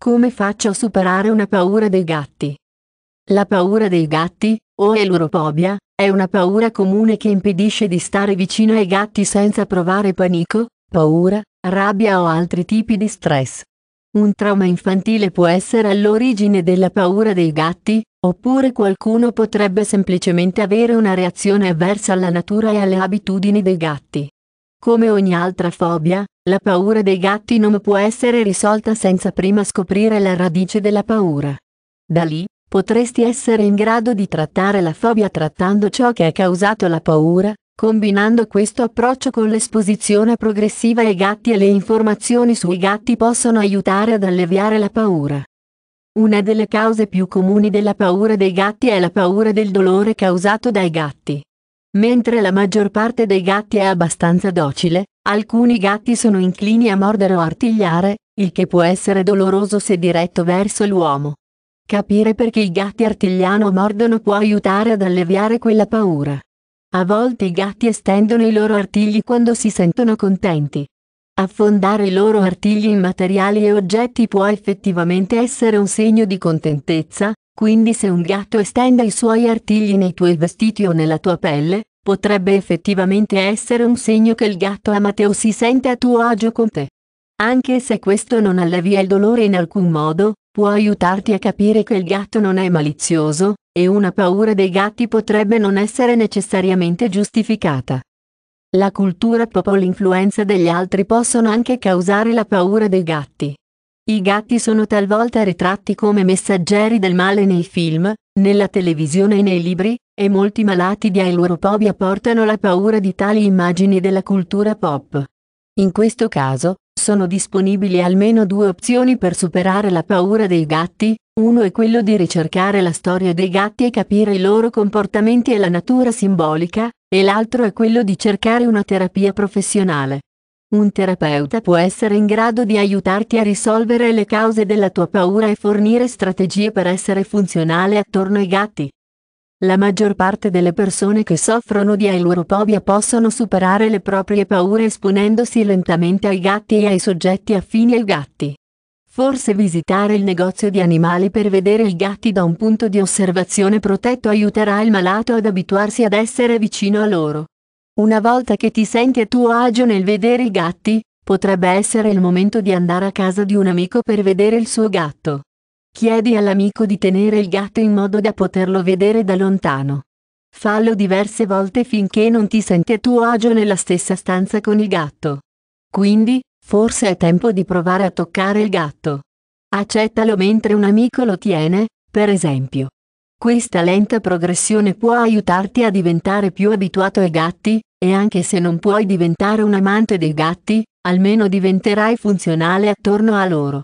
Come faccio a superare una paura dei gatti? La paura dei gatti, o elurofobia, è una paura comune che impedisce di stare vicino ai gatti senza provare panico, paura, rabbia o altri tipi di stress. Un trauma infantile può essere all'origine della paura dei gatti, oppure qualcuno potrebbe semplicemente avere una reazione avversa alla natura e alle abitudini dei gatti. Come ogni altra fobia, la paura dei gatti non può essere risolta senza prima scoprire la radice della paura. Da lì, potresti essere in grado di trattare la fobia trattando ciò che ha causato la paura, combinando questo approccio con l'esposizione progressiva ai gatti e le informazioni sui gatti possono aiutare ad alleviare la paura. Una delle cause più comuni della paura dei gatti è la paura del dolore causato dai gatti. Mentre la maggior parte dei gatti è abbastanza docile, alcuni gatti sono inclini a mordere o artigliare, il che può essere doloroso se diretto verso l'uomo. Capire perché i gatti artigliano o mordono può aiutare ad alleviare quella paura. A volte i gatti estendono i loro artigli quando si sentono contenti. Affondare i loro artigli in materiali e oggetti può effettivamente essere un segno di contentezza, quindi se un gatto estende i suoi artigli nei tuoi vestiti o nella tua pelle, potrebbe effettivamente essere un segno che il gatto ama te o si sente a tuo agio con te. Anche se questo non allevia il dolore in alcun modo, può aiutarti a capire che il gatto non è malizioso, e una paura dei gatti potrebbe non essere necessariamente giustificata. La cultura pop o l'influenza degli altri possono anche causare la paura dei gatti, i gatti sono talvolta ritratti come messaggeri del male nei film, nella televisione e nei libri, e molti malati di ailuropobia portano la paura di tali immagini della cultura pop. In questo caso, sono disponibili almeno due opzioni per superare la paura dei gatti, uno è quello di ricercare la storia dei gatti e capire i loro comportamenti e la natura simbolica, e l'altro è quello di cercare una terapia professionale. Un terapeuta può essere in grado di aiutarti a risolvere le cause della tua paura e fornire strategie per essere funzionale attorno ai gatti. La maggior parte delle persone che soffrono di ailuropobia possono superare le proprie paure esponendosi lentamente ai gatti e ai soggetti affini ai gatti. Forse visitare il negozio di animali per vedere i gatti da un punto di osservazione protetto aiuterà il malato ad abituarsi ad essere vicino a loro. Una volta che ti senti a tuo agio nel vedere i gatti, potrebbe essere il momento di andare a casa di un amico per vedere il suo gatto. Chiedi all'amico di tenere il gatto in modo da poterlo vedere da lontano. Fallo diverse volte finché non ti senti a tuo agio nella stessa stanza con il gatto. Quindi, forse è tempo di provare a toccare il gatto. Accettalo mentre un amico lo tiene, per esempio. Questa lenta progressione può aiutarti a diventare più abituato ai gatti, e anche se non puoi diventare un amante dei gatti, almeno diventerai funzionale attorno a loro.